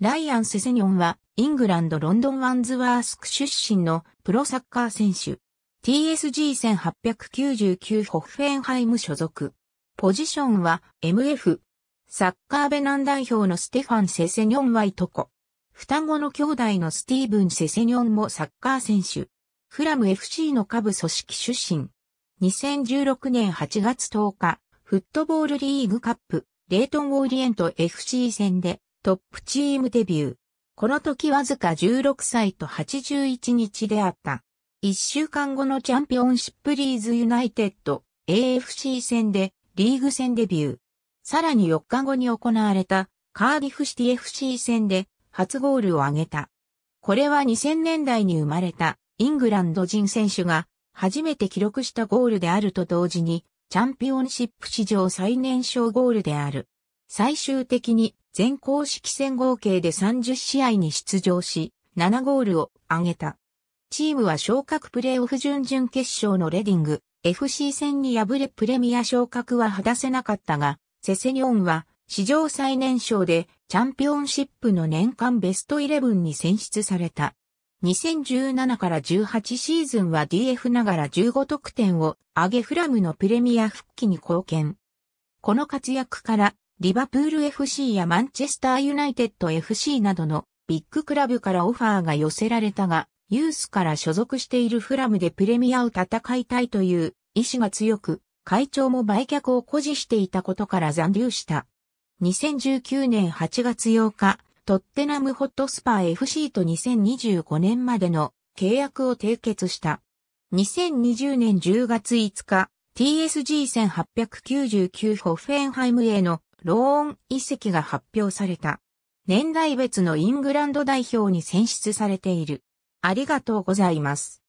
ライアン・セセニョンは、イングランド・ロンドン・ワンズワースク出身のプロサッカー選手。TSG1899 ホッフェンハイム所属。ポジションは MF。サッカーベナン代表のステファン・セセニョンはいとこ。双子の兄弟のスティーブン・セセニョンもサッカー選手。フラム FC の下部組織出身。2016年8月10日、フットボールリーグカップ、レイトン・オーリエント FC 戦でトップチームデビュー。この時わずか16歳と81日であった。1週間後のチャンピオンシップリーズユナイテッド AFC 戦でリーグ戦デビュー。さらに4日後に行われたカーディフシティ FC 戦で初ゴールを挙げた。これは2000年代に生まれたイングランド人選手が初めて記録したゴールであると同時にチャンピオンシップ史上最年少ゴールである。最終的に全公式戦合計で30試合に出場し、7ゴールを挙げた。チームは昇格プレイオフ準々決勝のレディング、FC 戦に敗れプレミア昇格は果たせなかったが、セセニョンは史上最年少でチャンピオンシップの年間ベストイレブンに選出された。2017から18シーズンは DF ながら15得点を上げフラムのプレミア復帰に貢献。この活躍からリバプール FC やマンチェスターユナイテッド FC などのビッグクラブからオファーが寄せられたが、ユースから所属しているフラムでプレミアを戦いたいという意志が強く、会長も売却を誇示していたことから残留した。2019年8月8日、トッテナムホットスパー FC と2025年までの契約を締結した。2020年10月5日、TSG1899 ホフェンハイムへのローン遺跡が発表された。年代別のイングランド代表に選出されている。ありがとうございます。